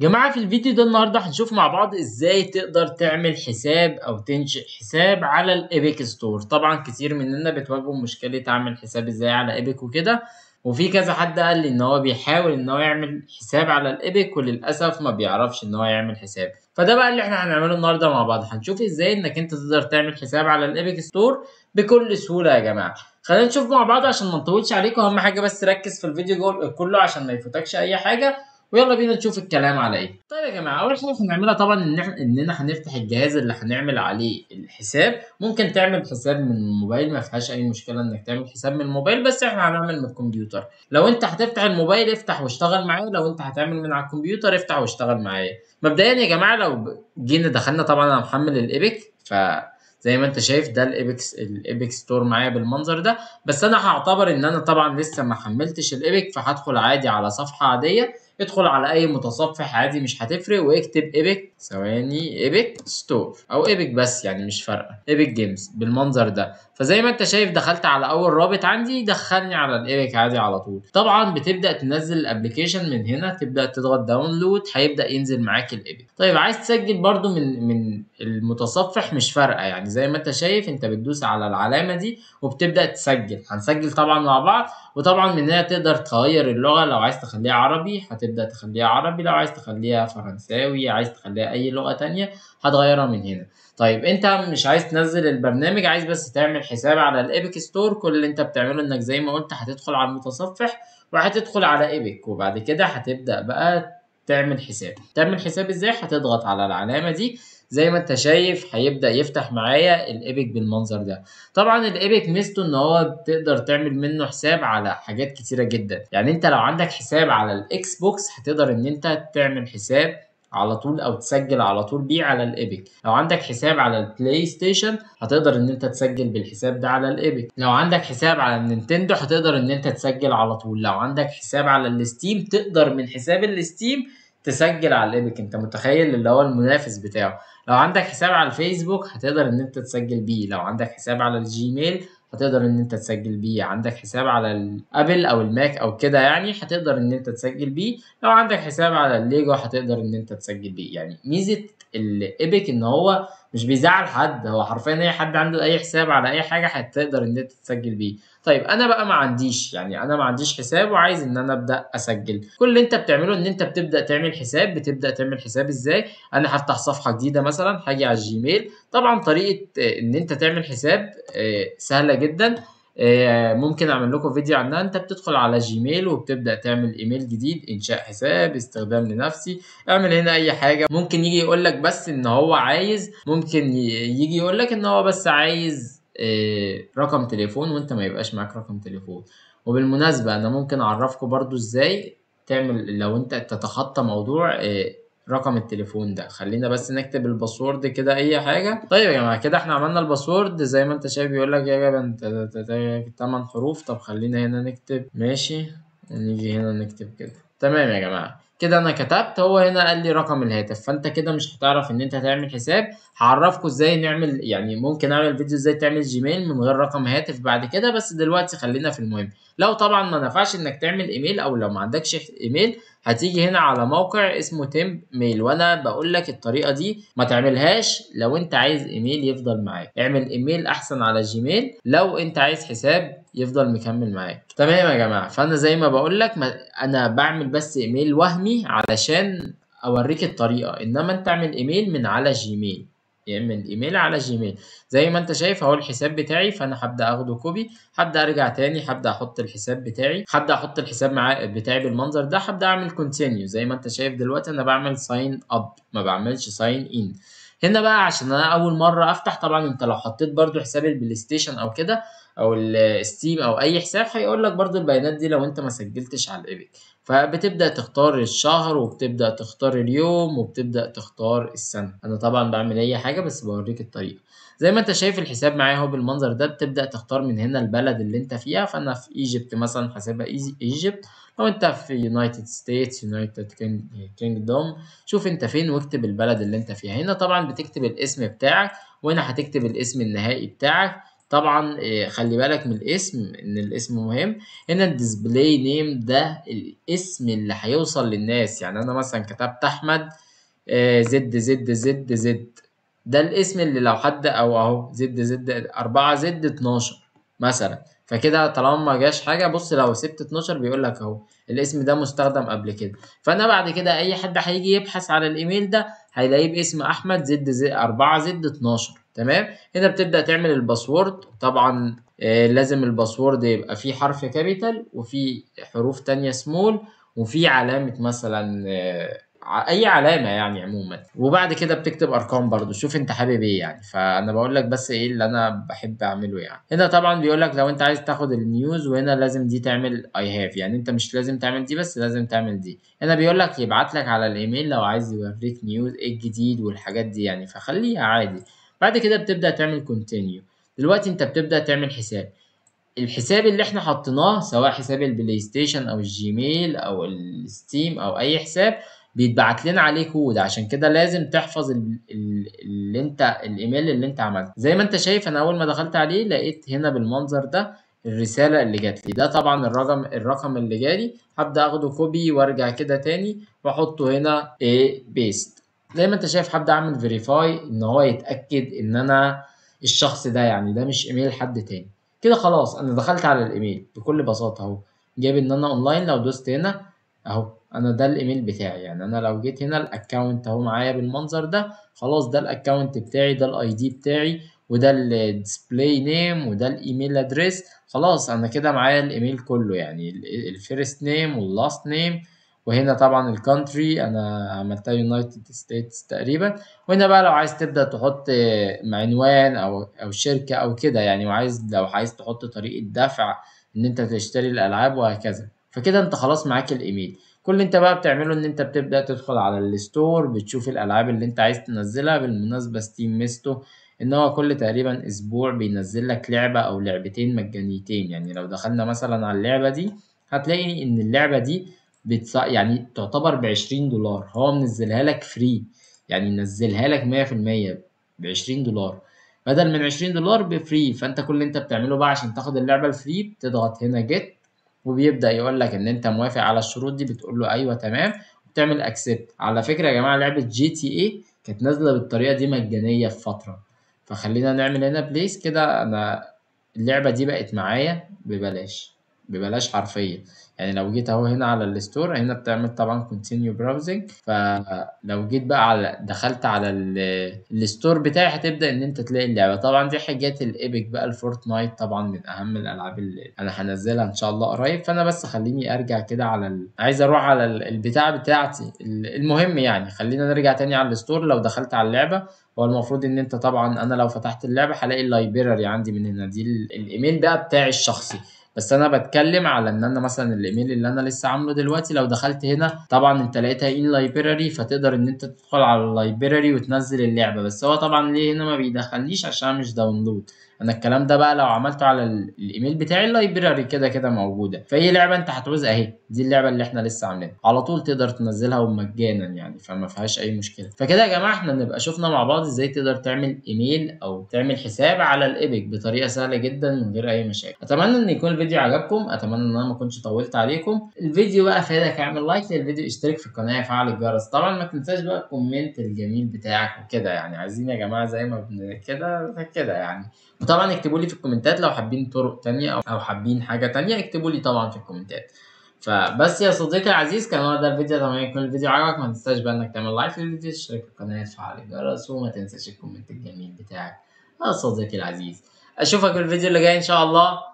جماعة في الفيديو ده النهاردة هنشوف مع بعض ازاي تقدر تعمل حساب او تنشئ حساب على الابيك ستور طبعا كتير مننا بتواجهوا مشكلة تعمل حساب ازاي على ابيك وكده وفي كذا حد قال لي ان هو بيحاول ان هو يعمل حساب على الابيك وللاسف ما بيعرفش ان هو يعمل حساب فده بقى اللي احنا هنعمله النهارده مع بعض هنشوف ازاي انك انت تقدر تعمل حساب على الابيك ستور بكل سهوله يا جماعه خلينا نشوف مع بعض عشان ما نطولش عليكم اهم حاجه بس ركز في الفيديو كله عشان ما يفوتكش اي حاجه ويلا بينا نشوف الكلام على ايه طيب يا جماعه اول حاجه هنعملها طبعا ان احنا اننا هنفتح الجهاز اللي هنعمل عليه الحساب ممكن تعمل حساب من الموبايل ما فيهاش اي مشكله انك تعمل حساب من الموبايل بس احنا هنعمل من الكمبيوتر لو انت هتفتح الموبايل افتح واشتغل معايا لو انت هتعمل من على الكمبيوتر افتح واشتغل معايا مبدئيا يا جماعه لو جينا دخلنا طبعا انا محمل الايبك ف زي ما انت شايف ده الايبكس الايبكس ستور معايا بالمنظر ده بس انا هعتبر ان انا طبعا لسه ما حملتش الايبك فهدخل عادي على صفحه عاديه ادخل على اي متصفح عادي مش هتفرق واكتب ايبك ثواني ايبك ستور او ايبك بس يعني مش فارقه ايبك جيمز بالمنظر ده فزي ما انت شايف دخلت على اول رابط عندي دخلني على الايبك عادي على طول طبعا بتبدا تنزل الابلكيشن من هنا تبدا تضغط داونلود هيبدا ينزل معاك الايبك طيب عايز تسجل برده من من المتصفح مش فارقه يعني زي ما انت شايف انت بتدوس على العلامه دي وبتبدا تسجل هنسجل طبعا مع بعض وطبعا من هنا تقدر تغير اللغة لو عايز تخليها عربي هتبدأ تخليها عربي لو عايز تخليها فرنساوي عايز تخليها أي لغة تانية هتغيرها من هنا طيب انت مش عايز تنزل البرنامج عايز بس تعمل حساب على الايبك ستور كل اللي انت بتعمله انك زي ما قلت هتدخل على المتصفح وهتدخل على ايبك وبعد كده هتبدأ بقى تعمل حساب تعمل حساب ازاي هتضغط على العلامة دي زي ما انت شايف هيبدا يفتح معايا الايبك بالمنظر ده طبعا الايبك ميزته ان هو تقدر تعمل منه حساب على حاجات كتيره جدا يعني انت لو عندك حساب على الاكس بوكس هتقدر ان انت تعمل حساب على طول او تسجل على طول بيه على الايبك لو عندك حساب على البلاي ستيشن هتقدر ان انت تسجل بالحساب ده على الايبك لو عندك حساب على النينتندو هتقدر ان انت تسجل على طول لو عندك حساب على الستيم تقدر من حساب الستيم تسجل على الايبك انت متخيل اللي هو المنافس بتاعه لو عندك حساب على الفيسبوك هتقدر ان انت تسجل بيه لو عندك حساب على الجيميل هتقدر ان انت تسجل بيه عندك حساب على الابل او الماك او كده يعني هتقدر ان انت تسجل بيه لو عندك حساب على الليجو هتقدر ان انت تسجل بيه يعني ميزه الايبك ان هو مش بيزعل حد هو حرفيا اي حد عنده اي حساب على اي حاجه هتقدر ان انت تسجل بيه طيب انا بقى ما عنديش يعني انا ما عنديش حساب وعايز ان انا ابدا اسجل كل اللي انت بتعمله ان انت بتبدا تعمل حساب بتبدا تعمل حساب ازاي انا هفتح صفحه جديده مثلا هاجي على الجيميل طبعا طريقه آه، ان انت تعمل حساب آه، سهله جدا آه، ممكن اعمل لكم فيديو عنها انت بتدخل على جيميل وبتبدا تعمل ايميل جديد انشاء حساب استخدام لنفسي اعمل هنا اي حاجه ممكن يجي يقول لك بس ان هو عايز ممكن يجي يقول لك ان هو بس عايز آه، رقم تليفون وانت ما يبقاش معاك رقم تليفون وبالمناسبه انا ممكن اعرفكم برضو ازاي تعمل لو انت تتخطى موضوع آه، رقم التليفون ده خلينا بس نكتب الباسورد كده اي حاجه طيب يا جماعه كده احنا عملنا الباسورد زي ما انت شايف بيقول لك يا جماعه 8 حروف طب خلينا هنا نكتب ماشي ونيجي هنا نكتب كده تمام يا جماعة كده انا كتبت هو هنا قال لي رقم الهاتف فانت كده مش هتعرف ان انت تعمل حساب هعرفكم ازاي نعمل يعني ممكن اعمل فيديو ازاي تعمل جيميل من غير رقم هاتف بعد كده بس دلوقتي خلينا في المهم لو طبعا ما نفعش انك تعمل ايميل او لو ما عندكش ايميل هتيجي هنا على موقع اسمه تيمب ميل وانا بقول لك الطريقه دي ما تعملهاش لو انت عايز ايميل يفضل معاك اعمل ايميل احسن على جيميل لو انت عايز حساب يفضل مكمل معاك تمام يا جماعه فانا زي ما بقول لك انا بعمل بس ايميل وهمي علشان اوريك الطريقه انما انت اعمل ايميل من على جيميل يعني ايميل على جيميل زي ما انت شايف اهو الحساب بتاعي فانا هبدا اخده كوبي هبدا ارجع تاني هبدا احط الحساب بتاعي هبدا احط الحساب مع بتاعي بالمنظر ده هبدا اعمل كونتينيو زي ما انت شايف دلوقتي انا بعمل ساين اب ما بعملش ساين ان هنا بقى عشان انا اول مره افتح طبعا انت لو حطيت برده حساب البلاي ستيشن او كده او الستيم او اي حساب هيقول لك برده البيانات دي لو انت ما سجلتش على الايبك فبتبدأ تختار الشهر وبتبدأ تختار اليوم وبتبدأ تختار السنة أنا طبعا بعمل أي حاجة بس بوريك الطريقة زي ما انت شايف الحساب معايا اهو بالمنظر ده بتبدأ تختار من هنا البلد اللي انت فيها فأنا في ايجيبت مثلا حاسبها ايجيبت لو انت في يونايتد ستيتس يونايتد كينجدوم شوف انت فين واكتب البلد اللي انت فيها هنا طبعا بتكتب الاسم بتاعك وهنا هتكتب الاسم النهائي بتاعك طبعا آه، خلي بالك من الاسم ان الاسم مهم هنا الديسبلاي نيم ده الاسم اللي هيوصل للناس يعني انا مثلا كتبت احمد آه، زد زد زد زد ده الاسم اللي لو حد او اهو زد زد 4 زد 12 مثلا فكده طالما ما جاش حاجه بص لو سبت 12 بيقول لك اهو الاسم ده مستخدم قبل كده فانا بعد كده اي حد هيجي يبحث على الايميل ده هيلاقيه باسم احمد زد زد 4 زد 12 تمام هنا بتبدا تعمل الباسورد طبعا آه، لازم الباسورد يبقى فيه حرف كابيتال وفي حروف تانية سمول وفي علامه مثلا آه، اي علامه يعني عموما وبعد كده بتكتب ارقام برضو شوف انت حابب ايه يعني فانا بقول لك بس ايه اللي انا بحب اعمله يعني هنا طبعا بيقول لك لو انت عايز تاخد النيوز وهنا لازم دي تعمل اي هاف يعني انت مش لازم تعمل دي بس لازم تعمل دي هنا بيقول لك يبعت لك على الايميل لو عايز يوريك نيوز ايه الجديد والحاجات دي يعني فخليها عادي بعد كده بتبدا تعمل كونتينيو دلوقتي انت بتبدا تعمل حساب الحساب اللي احنا حطيناه سواء حساب البلاي ستيشن او الجيميل او الستيم او اي حساب بيتبعت لنا عليه كود عشان كده لازم تحفظ اللي انت الايميل اللي انت عملته زي ما انت شايف انا اول ما دخلت عليه لقيت هنا بالمنظر ده الرساله اللي جات لي ده طبعا الرقم الرقم اللي جالي هبدا اخده كوبي وارجع كده تاني واحطه هنا ايه بيست زي ما انت شايف هبدا اعمل فيريفاي ان هو يتاكد ان انا الشخص ده يعني ده مش ايميل حد تاني كده خلاص انا دخلت على الايميل بكل بساطه اهو جايب ان انا اونلاين لو دوست هنا اهو انا ده الايميل بتاعي يعني انا لو جيت هنا الاكونت اهو معايا بالمنظر ده خلاص ده الاكونت بتاعي ده الاي دي بتاعي وده الديسبلاي نيم وده الايميل ادريس خلاص انا كده معايا الايميل كله يعني الفيرست نيم واللاست نيم وهنا طبعا الكونتري انا عملتها يونايتد ستيتس تقريبا وهنا بقى لو عايز تبدا تحط عنوان او او شركه او كده يعني وعايز لو عايز تحط طريقه دفع ان انت تشتري الالعاب وهكذا فكده انت خلاص معاك الايميل كل انت بقى بتعمله ان انت بتبدا تدخل على الستور بتشوف الالعاب اللي انت عايز تنزلها بالمناسبه ستيم ميستو ان هو كل تقريبا اسبوع بينزل لك لعبه او لعبتين مجانيتين يعني لو دخلنا مثلا على اللعبه دي هتلاقي ان اللعبه دي بتسا... يعني تعتبر ب 20 دولار هو منزلها لك فري يعني منزلها لك 100% ب 20 دولار بدل من 20 دولار بفري فانت كل اللي انت بتعمله بقى عشان تاخد اللعبه الفري بتضغط هنا جيت وبيبدا يقول لك ان انت موافق على الشروط دي بتقول له ايوه تمام وبتعمل اكسبت على فكره يا جماعه لعبه جي تي اي كانت نازله بالطريقه دي مجانيه في فتره فخلينا نعمل هنا بليس كده انا اللعبه دي بقت معايا ببلاش ببلاش حرفيا يعني لو جيت اهو هنا على الستور هنا بتعمل طبعا كونتينيو براوزنج فلو جيت بقى على دخلت على الستور بتاعي هتبدا ان انت تلاقي اللعبه طبعا دي حاجات الايبك بقى الفورتنايت طبعا من اهم الالعاب اللي انا هنزلها ان شاء الله قريب فانا بس خليني ارجع كده على ال... عايز اروح على البتاع بتاعتي المهم يعني خلينا نرجع تاني على الستور لو دخلت على اللعبه هو المفروض ان انت طبعا انا لو فتحت اللعبه هلاقي اللايبراري عندي من هنا دي الايميل بقى بتاعي الشخصي بس انا بتكلم على ان انا مثلا الايميل اللي انا لسه عامله دلوقتي لو دخلت هنا طبعا انت لقيتها ان لايبراري فتقدر ان انت تدخل على اللايبراري وتنزل اللعبه بس هو طبعا ليه هنا ما بيدخلنيش عشان مش داونلود انا الكلام ده بقى لو عملته على الايميل بتاعي اللايبراري كده كده موجوده فاي لعبه انت هتعوز اهي دي اللعبه اللي احنا لسه عاملينها على طول تقدر تنزلها ومجانا يعني فما فيهاش اي مشكله فكده يا جماعه احنا نبقى شفنا مع بعض ازاي تقدر تعمل ايميل او تعمل حساب على الايبك بطريقه سهله جدا من غير اي مشاكل اتمنى ان يكون الفيديو عجبكم اتمنى ان انا ما اكونش طولت عليكم الفيديو بقى خيرك اعمل لايك للفيديو اشترك في القناه فعل الجرس طبعا ما تنساش بقى الكومنت الجميل بتاعك وكده يعني عايزين يا جماعه زي ما كده كده يعني وطبعا اكتبوا لي في الكومنتات لو حابين طرق تانية او حابين حاجه تانية اكتبوا لي طبعا في الكومنتات فبس يا صديقي العزيز كان هو ده الفيديو اتمنى يكون الفيديو عجبك ما تنساش بقى انك تعمل لايك للفيديو اشترك في القناه تفعل الجرس وما تنساش الكومنت الجميل بتاعك يا صديقي العزيز اشوفك في الفيديو اللي جاي ان شاء الله